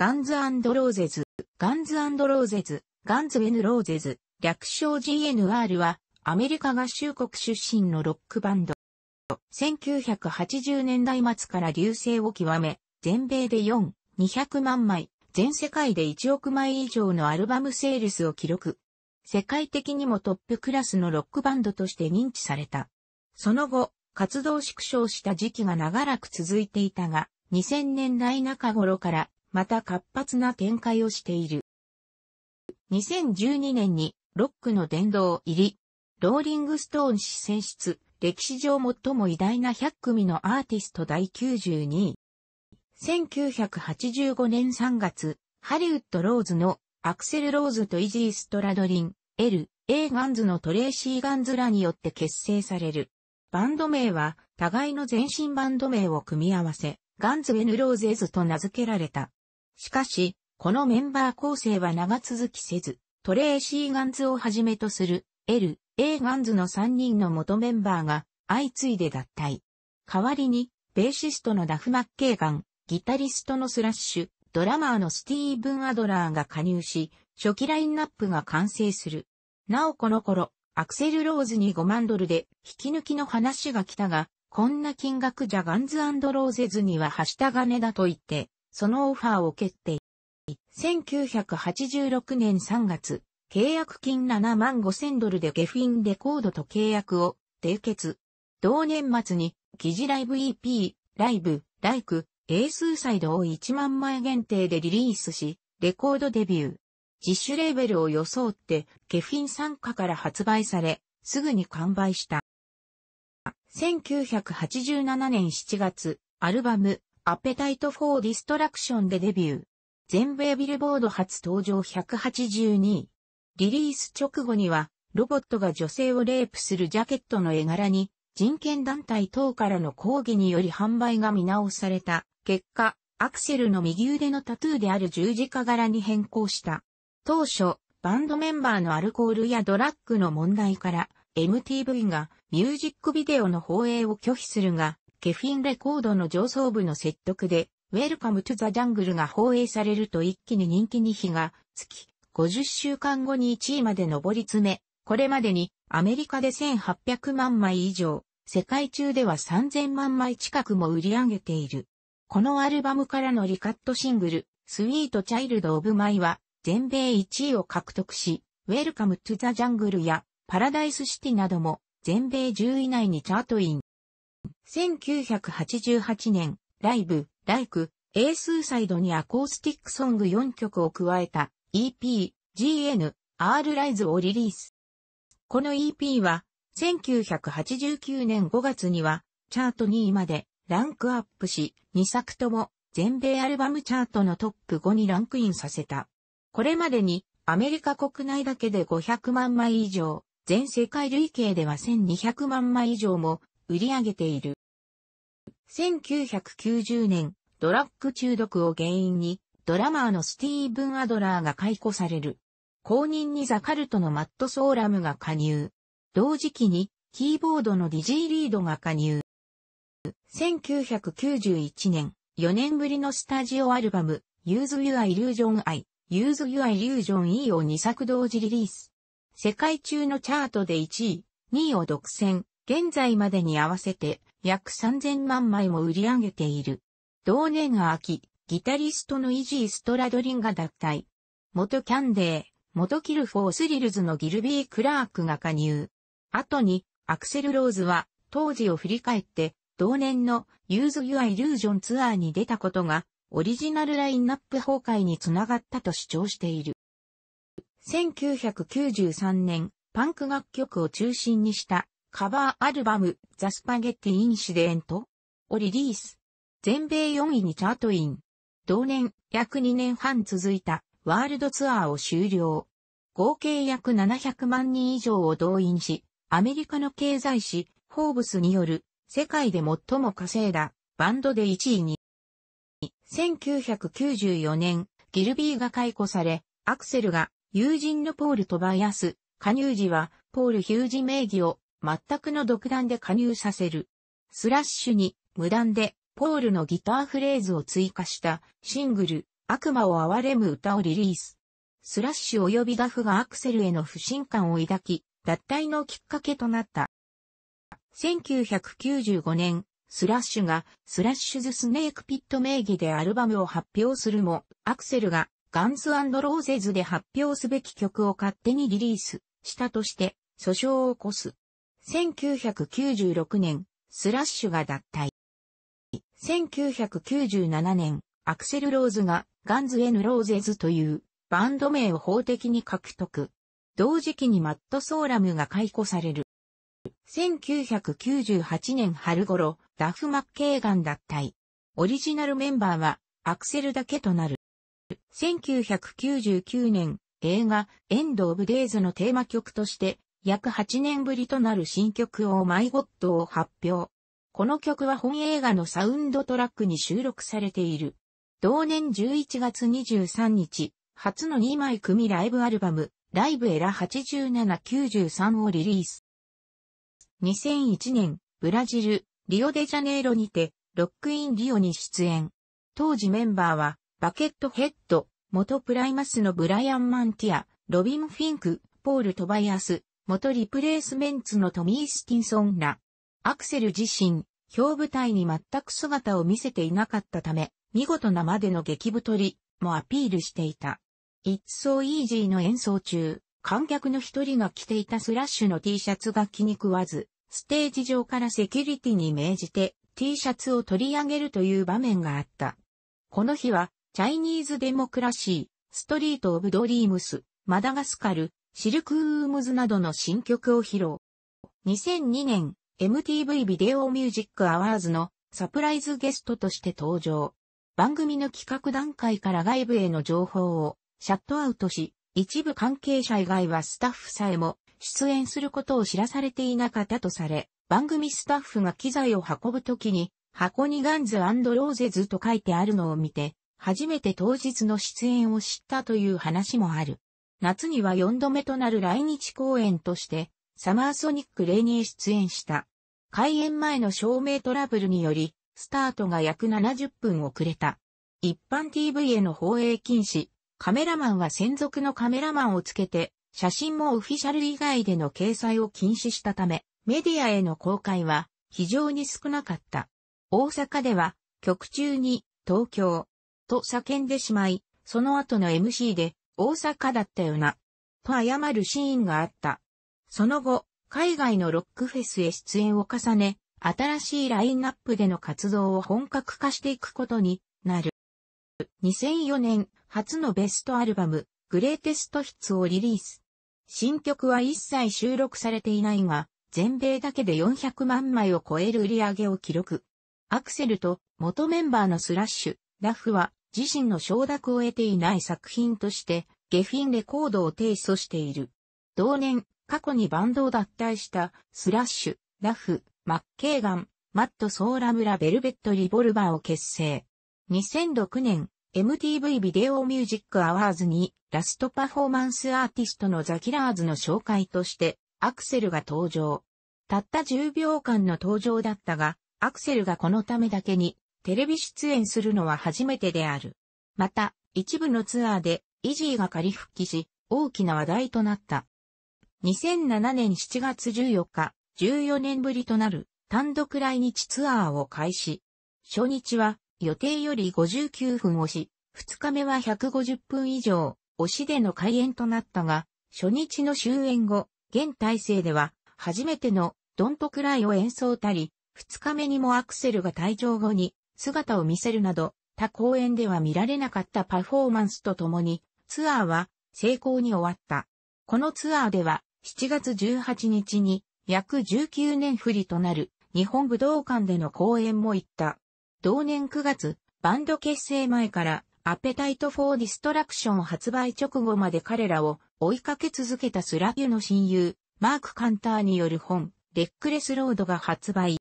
ガンズローゼズ、ガンズローゼズ、ガンズ・ウェヌ・ローゼズ、略称 GNR は、アメリカ合衆国出身のロックバンド。1980年代末から流星を極め、全米で4、200万枚、全世界で1億枚以上のアルバムセールスを記録。世界的にもトップクラスのロックバンドとして認知された。その後、活動縮小した時期が長らく続いていたが、2000年代中頃からまた活発な展開をしている。2012年にロックの殿堂入り、ローリングストーン氏選出、歴史上最も偉大な100組のアーティスト第92位。1985年3月、ハリウッド・ローズのアクセル・ローズとイジー・ストラドリン、L、A ガンズのトレーシー・ガンズらによって結成される。バンド名は互いの前身バンド名を組み合わせ、ガンズ・エヌ・ローゼズと名付けられた。しかし、このメンバー構成は長続きせず、トレーシー・ガンズをはじめとする L、A ガンズの3人の元メンバーが相次いで脱退。代わりに、ベーシストのダフ・マッケーガン、ギタリストのスラッシュ、ドラマーのスティーブン・アドラーが加入し、初期ラインナップが完成する。なおこの頃、アクセル・ローズに5万ドルで引き抜きの話が来たが、こんな金額じゃガンズローゼズにははした金だと言って、そのオファーを決定。1986年3月、契約金7万5千ドルでゲフィンレコードと契約を締結。同年末に、記事ライブ EP、ライブ、ライク、エスーサイドを1万枚限定でリリースし、レコードデビュー。自主レーベルを装って、ゲフィン参加から発売され、すぐに完売した。1987年7月、アルバム、アペタイト・フォー・ディストラクションでデビュー。全米ビルボード初登場182位。リリース直後には、ロボットが女性をレイプするジャケットの絵柄に、人権団体等からの抗議により販売が見直された。結果、アクセルの右腕のタトゥーである十字架柄に変更した。当初、バンドメンバーのアルコールやドラッグの問題から、MTV がミュージックビデオの放映を拒否するが、ケフィンレコードの上層部の説得で、ウェルカム・トゥ・ザ・ジャングルが放映されると一気に人気に火がつき、50週間後に1位まで上り詰め、これまでにアメリカで1800万枚以上、世界中では3000万枚近くも売り上げている。このアルバムからのリカットシングル、スイート・チャイルド・オブ・マイは、全米1位を獲得し、ウェルカム・トゥ・ザ・ジャングルや、パラダイス・シティなども、全米10位以内にチャートイン。1988年、ライブ、ライク、エースサイドにアコースティックソング4曲を加えた EP、GN、R ライズをリリース。この EP は、1989年5月には、チャート2位までランクアップし、2作とも全米アルバムチャートのトップ5にランクインさせた。これまでにアメリカ国内だけで500万枚以上、全世界累計では1200万枚以上も売り上げている。1990年、ドラッグ中毒を原因に、ドラマーのスティーブン・アドラーが解雇される。後任にザカルトのマット・ソーラムが加入。同時期に、キーボードのディジー・リードが加入。1991年、4年ぶりのスタジオアルバム、Use Your Illusion I、Use Your Illusion E を2作同時リリース。世界中のチャートで1位、2位を独占、現在までに合わせて約3000万枚も売り上げている。同年秋、ギタリストのイジー・ストラドリンが脱退。元キャンデー、元キルフォー・スリルズのギルビー・クラークが加入。後に、アクセル・ローズは、当時を振り返って、同年のユーズ・ユア・イルージョンツアーに出たことが、オリジナルラインナップ崩壊につながったと主張している。1993年、パンク楽曲を中心にしたカバーアルバム、ザ・スパゲッティ・インシデントをリリース。全米4位にチャートイン。同年、約2年半続いたワールドツアーを終了。合計約700万人以上を動員し、アメリカの経済誌、フォーブスによる世界で最も稼いだバンドで1位に。1994年、ギルビーが解雇され、アクセルが友人のポール・トバイアス、加入時は、ポール・ヒュージ名義を全くの独断で加入させる。スラッシュに無断でポールのギターフレーズを追加したシングル悪魔を憐れむ歌をリリース。スラッシュ及びダフがアクセルへの不信感を抱き、脱退のきっかけとなった。1995年、スラッシュがスラッシュズ・スネーク・ピット名義でアルバムを発表するも、アクセルがガンズローゼズで発表すべき曲を勝手にリリースしたとして訴訟を起こす。1996年、スラッシュが脱退。1997年、アクセル・ローズがガンズ・エヌ・ローゼズというバンド名を法的に獲得。同時期にマット・ソーラムが解雇される。1998年春頃、ダフ・マッケーガン脱退。オリジナルメンバーはアクセルだけとなる。1999年、映画、エンド・オブ・デイズのテーマ曲として約8年ぶりとなる新曲をマイゴッドを発表。この曲は本映画のサウンドトラックに収録されている。同年11月23日、初の2枚組ライブアルバム、ライブエラ8793をリリース。2001年、ブラジル、リオデジャネイロにて、ロックインリオに出演。当時メンバーは、バケットヘッド、元プライマスのブライアン・マンティア、ロビン・フィンク、ポール・トバイアス、元リプレースメンツのトミー・スティンソンら、アクセル自身、表舞台に全く姿を見せていなかったため、見事なまでの激太りもアピールしていた。It's so easy の演奏中、観客の一人が着ていたスラッシュの T シャツが気に食わず、ステージ上からセキュリティに命じて T シャツを取り上げるという場面があった。この日は、チャイニーズデモクラシー、ストリート・オブ・ドリームス、マダガスカル、シルクウームズなどの新曲を披露。2002年、MTV ビデオミュージックアワーズのサプライズゲストとして登場。番組の企画段階から外部への情報をシャットアウトし、一部関係者以外はスタッフさえも出演することを知らされていなかったとされ、番組スタッフが機材を運ぶときに、箱にガンズローゼズと書いてあるのを見て、初めて当日の出演を知ったという話もある。夏には4度目となる来日公演として、サマーソニックレニに出演した。開演前の照明トラブルにより、スタートが約70分遅れた。一般 TV への放映禁止、カメラマンは専属のカメラマンをつけて、写真もオフィシャル以外での掲載を禁止したため、メディアへの公開は非常に少なかった。大阪では、曲中に、東京、と叫んでしまい、その後の MC で、大阪だったよな、と謝るシーンがあった。その後、海外のロックフェスへ出演を重ね、新しいラインナップでの活動を本格化していくことになる。2004年、初のベストアルバム、グレーテストヒッツをリリース。新曲は一切収録されていないが、全米だけで400万枚を超える売り上げを記録。アクセルと元メンバーのスラッシュ、ラフは自身の承諾を得ていない作品として、下品レコードを提訴している。同年、過去にバンドを脱退した、スラッシュ、ラフ、マッケーガン、マット・ソーラムラ・ベルベット・リボルバーを結成。2006年、MTV ビデオミュージックアワーズに、ラストパフォーマンスアーティストのザ・キラーズの紹介として、アクセルが登場。たった10秒間の登場だったが、アクセルがこのためだけにテレビ出演するのは初めてである。また、一部のツアーで、イジーが仮復帰し、大きな話題となった。2007年7月14日、14年ぶりとなる単独来日ツアーを開始。初日は予定より59分押し、2日目は150分以上押しでの開演となったが、初日の終演後、現体制では初めてのドントクライを演奏たり、2日目にもアクセルが退場後に姿を見せるなど、他公演では見られなかったパフォーマンスとともに、ツアーは成功に終わった。このツアーでは、7月18日に、約19年振りとなる、日本武道館での公演も行った。同年9月、バンド結成前から、アペタイト・フォー・ディストラクション発売直後まで彼らを追いかけ続けたスラピュの親友、マーク・カンターによる本、レックレス・ロードが発売。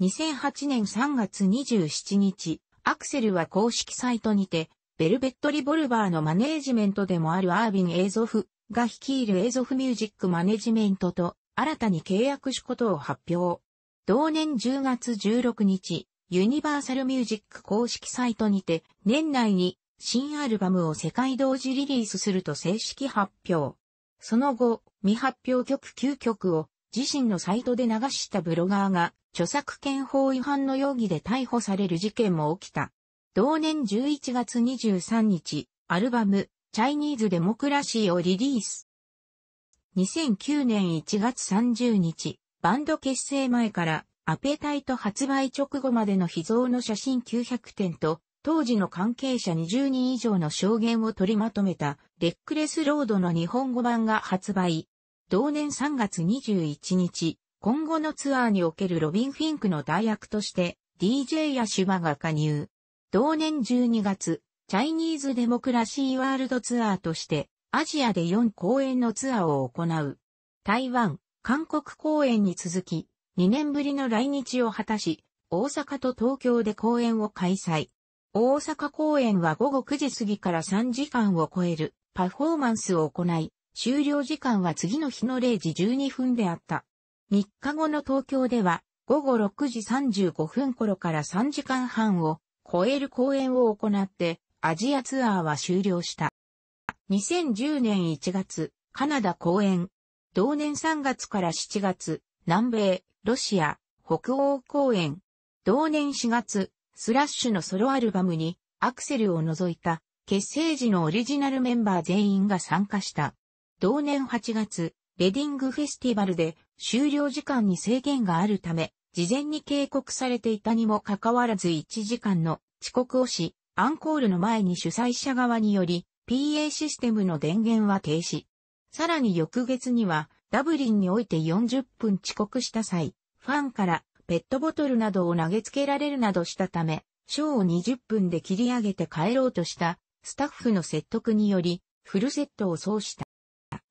2008年3月27日、アクセルは公式サイトにて、ベルベットリボルバーのマネージメントでもあるアービン・エイゾフが率いるエイゾフミュージックマネジメントと新たに契約しことを発表。同年10月16日、ユニバーサルミュージック公式サイトにて、年内に新アルバムを世界同時リリースすると正式発表。その後、未発表曲9曲を自身のサイトで流したブロガーが著作権法違反の容疑で逮捕される事件も起きた。同年11月23日、アルバム、チャイニーズ・デモクラシーをリリース。2009年1月30日、バンド結成前からアペタイト発売直後までの秘蔵の写真900点と、当時の関係者20人以上の証言を取りまとめた、レックレスロードの日本語版が発売。同年3月21日、今後のツアーにおけるロビン・フィンクの代役として DJ やシュバが加入。同年12月、チャイニーズ・デモクラシー・ワールドツアーとしてアジアで4公演のツアーを行う。台湾、韓国公演に続き、2年ぶりの来日を果たし、大阪と東京で公演を開催。大阪公演は午後9時過ぎから3時間を超えるパフォーマンスを行い、終了時間は次の日の0時12分であった。3日後の東京では、午後6時35分頃から3時間半を超える公演を行って、アジアツアーは終了した。2010年1月、カナダ公演。同年3月から7月、南米、ロシア、北欧公演。同年4月、スラッシュのソロアルバムに、アクセルを除いた、結成時のオリジナルメンバー全員が参加した。同年8月、レディングフェスティバルで終了時間に制限があるため、事前に警告されていたにもかかわらず1時間の遅刻をし、アンコールの前に主催者側により、PA システムの電源は停止。さらに翌月には、ダブリンにおいて40分遅刻した際、ファンからペットボトルなどを投げつけられるなどしたため、ショーを20分で切り上げて帰ろうとしたスタッフの説得により、フルセットを奏した。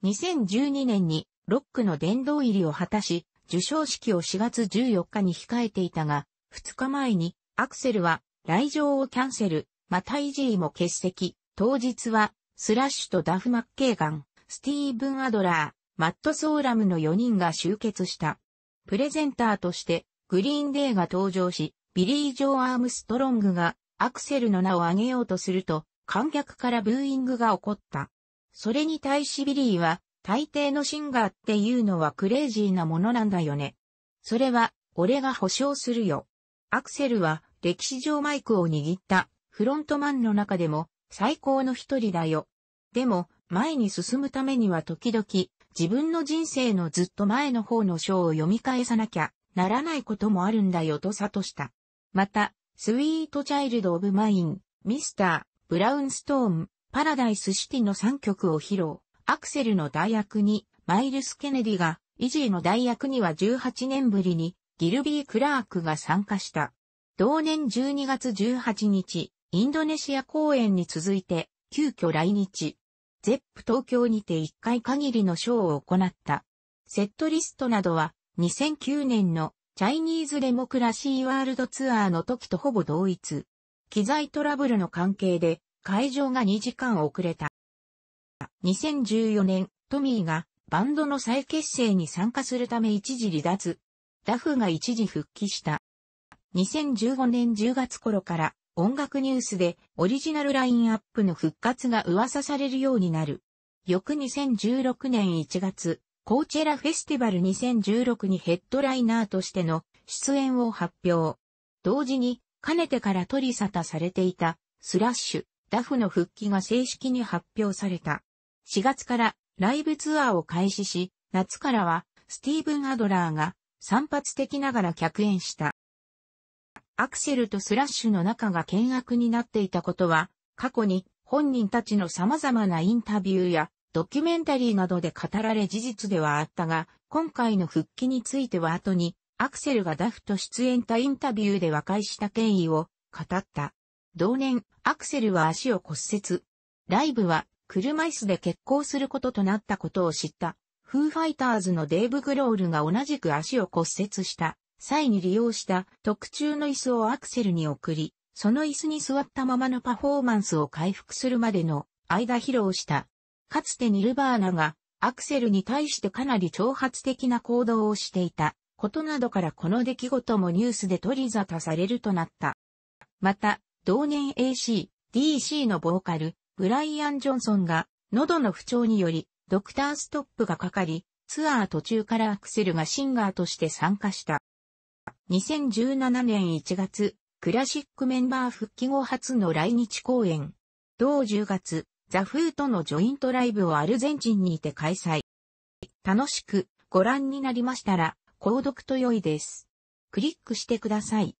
2012年にロックの殿堂入りを果たし、受賞式を4月14日に控えていたが、2日前にアクセルは来場をキャンセル、またイジーも欠席、当日はスラッシュとダフ・マッケーガン、スティーブン・アドラー、マット・ソーラムの4人が集結した。プレゼンターとしてグリーンデーが登場し、ビリー・ジョー・アームストロングがアクセルの名を挙げようとすると、観客からブーイングが起こった。それに対しビリーは、大抵のシンガーっていうのはクレイジーなものなんだよね。それは、俺が保証するよ。アクセルは、歴史上マイクを握った、フロントマンの中でも、最高の一人だよ。でも、前に進むためには時々、自分の人生のずっと前の方の章を読み返さなきゃならないこともあるんだよと悟した。また、スイートチャイルド・オブ・マイン、ミスター・ブラウンストーン、パラダイスシティの3曲を披露。アクセルの代役に、マイルス・ケネディが、イジーの代役には18年ぶりに、ギルビー・クラークが参加した。同年12月18日、インドネシア公演に続いて、急遽来日。ゼップ東京にて1回限りのショーを行った。セットリストなどは、2009年のチャイニーズデモクラシーワールドツアーの時とほぼ同一。機材トラブルの関係で会場が2時間遅れた。2014年、トミーがバンドの再結成に参加するため一時離脱。ダフが一時復帰した。2015年10月頃から音楽ニュースでオリジナルラインアップの復活が噂されるようになる。翌2016年1月、コーチェラフェスティバル2016にヘッドライナーとしての出演を発表。同時に、かねてから取り沙汰されていた、スラッシュ、ダフの復帰が正式に発表された。4月からライブツアーを開始し、夏からはスティーブン・アドラーが散発的ながら客演した。アクセルとスラッシュの中が険悪になっていたことは、過去に本人たちの様々なインタビューやドキュメンタリーなどで語られ事実ではあったが、今回の復帰については後に、アクセルがダフと出演たインタビューで和解した経緯を語った。同年、アクセルは足を骨折。ライブは、車椅子で結行することとなったことを知った。フーファイターズのデーブ・グロールが同じく足を骨折した際に利用した特注の椅子をアクセルに送り、その椅子に座ったままのパフォーマンスを回復するまでの間披露した。かつてニルバーナがアクセルに対してかなり挑発的な行動をしていたことなどからこの出来事もニュースで取り沙汰されるとなった。また、同年 AC、DC のボーカル、ブライアン・ジョンソンが、喉の不調により、ドクターストップがかかり、ツアー途中からアクセルがシンガーとして参加した。2017年1月、クラシックメンバー復帰後初の来日公演。同10月、ザ・フーとのジョイントライブをアルゼンチンにて開催。楽しくご覧になりましたら、購読と良いです。クリックしてください。